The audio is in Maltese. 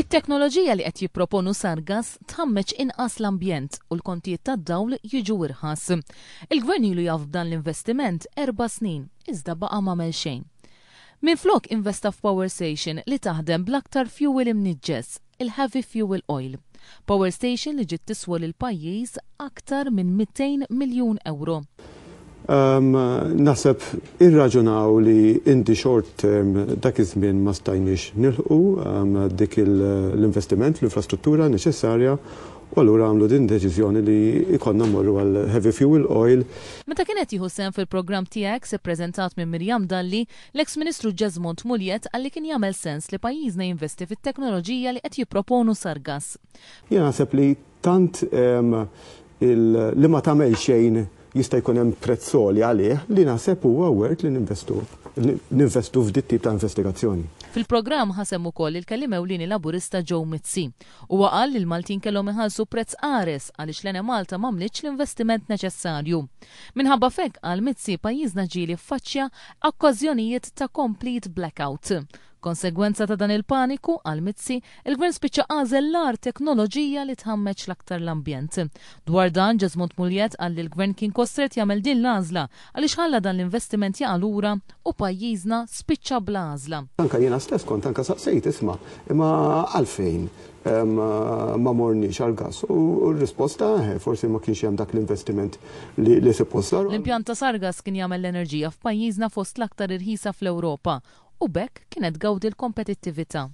It-teknoloġija li qed jipproponu sargas tħammeċ inqas l-ambjent u l-kontijiet tad-dawl jiġu irħas. Il-gvern ilu jaf dan l-investiment erba' snin iżda baqa' m'għamel xejn. Minflok investa f'Power Station li taħdem bl-aktar fuel imniġġes, il-heavy fuel oil. Power Station li ġiet tiswa pajjiż aktar minn 200 miljun euro nasab irraġunaw li inti short term dak iż-żmien ma stajniex nilħu dik l-investiment, l-infrastruttura neċessarja U allura għamlu din deċiżjoni li ikonna morru għal heavy fuel oil. Meta kienet jieħu sem fil-programm TX se preżentat minn Mirjam Dalli, l-ex-Ministru Jazmont Muljet għalli kien jagħmel sens li pajjiżna jinvesti fit-teknoloġija li qed jipproponu sargas. Jien naħseb li tant li ma tagħmel xejn jista' jkun hemm prezz soli għalih li naħseb huwa wert li ninvestu ninvestu f'dit tip ta' investigazzjoni. Fil-programm ħasem ukoll il-kelim ewlieni laburista Joe Mizzi u qal li l-Maltin kellhom iħallsu prezz qares għaliex l Malta m'għamlitx l-investiment neċessarju. Minħabba fekk għal Mizzi pajjiżna ġieli faċċja okkażjonijiet ta' complete blackout Konsegwenza ta' dan il-paniku għal mizzi, il-gvern spiċċa għażel l-ar teknoloġija li tħammeċ l-aktar l-ambjent. Dwar dan Ġezmont Muljet għall il-gvern kien kostret jagħmel din l-għażla għaliex ħalla dan l-investiment jaqalura u pajjiżna spiċċa bl-għażla. Anka jiena stess kont anka saqsejt isma' imma għalfejn ma morniex għal gas. U r-risposta eh, forsi ma kienx hemm dak l-investiment li se postar. l impjanta sargas kien jagħmel l-enerġija f'pajjiżna fost l-aktar irħisa fl-Ewropa u bekk kienet gawdi l-kompetittività.